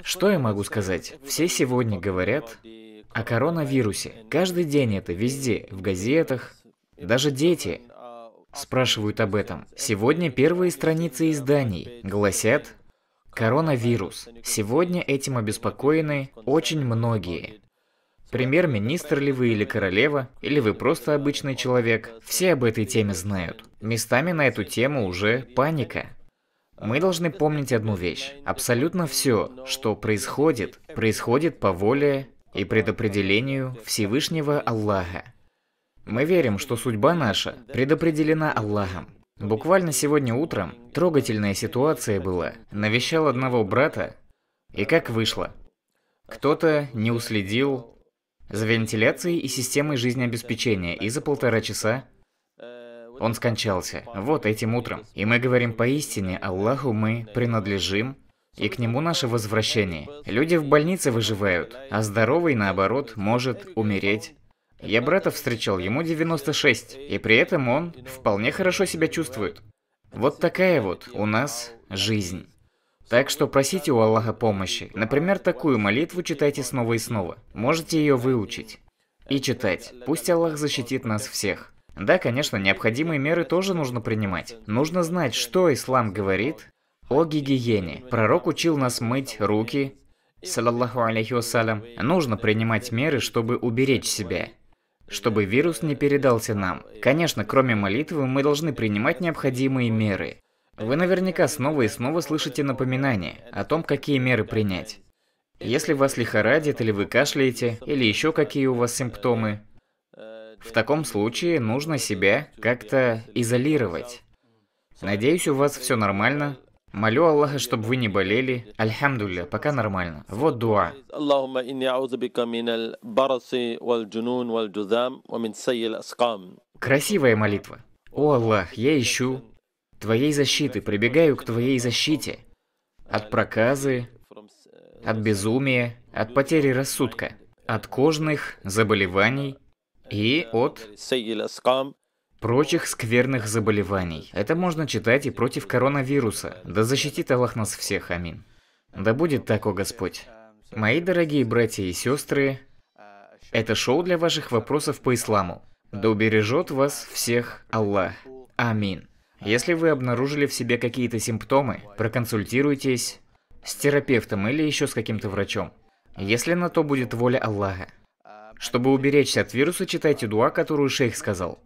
Что я могу сказать? Все сегодня говорят о коронавирусе. Каждый день это везде, в газетах, даже дети спрашивают об этом. Сегодня первые страницы изданий гласят «Коронавирус». Сегодня этим обеспокоены очень многие. Премьер-министр ли вы или королева, или вы просто обычный человек, все об этой теме знают. Местами на эту тему уже паника. Мы должны помнить одну вещь. Абсолютно все, что происходит, происходит по воле и предопределению Всевышнего Аллаха. Мы верим, что судьба наша предопределена Аллахом. Буквально сегодня утром трогательная ситуация была. Навещал одного брата, и как вышло? Кто-то не уследил за вентиляцией и системой жизнеобеспечения и за полтора часа он скончался. Вот этим утром. И мы говорим поистине, Аллаху мы принадлежим, и к нему наше возвращение. Люди в больнице выживают, а здоровый, наоборот, может умереть. Я брата встречал, ему 96, и при этом он вполне хорошо себя чувствует. Вот такая вот у нас жизнь. Так что просите у Аллаха помощи. Например, такую молитву читайте снова и снова. Можете ее выучить и читать. Пусть Аллах защитит нас всех. Да, конечно, необходимые меры тоже нужно принимать. Нужно знать, что ислам говорит о гигиене. Пророк учил нас мыть руки, салаллаху алейхи вассалям. Нужно принимать меры, чтобы уберечь себя чтобы вирус не передался нам. Конечно, кроме молитвы, мы должны принимать необходимые меры. Вы наверняка снова и снова слышите напоминания о том, какие меры принять. Если вас лихорадит, или вы кашляете, или еще какие у вас симптомы, в таком случае нужно себя как-то изолировать. Надеюсь, у вас все нормально. Молю Аллаха, чтобы вы не болели. Альхамдулля, пока нормально. Вот дуа. Красивая молитва. О Аллах, я ищу Твоей защиты, прибегаю к Твоей защите. От проказы, от безумия, от потери рассудка, от кожных заболеваний, и от прочих скверных заболеваний. Это можно читать и против коронавируса. Да защитит Аллах нас всех, амин. Да будет так, о Господь. Мои дорогие братья и сестры, это шоу для ваших вопросов по исламу. Да убережет вас всех Аллах. Амин. Если вы обнаружили в себе какие-то симптомы, проконсультируйтесь с терапевтом или еще с каким-то врачом. Если на то будет воля Аллаха. Чтобы уберечься от вируса, читайте дуа, которую шейх сказал.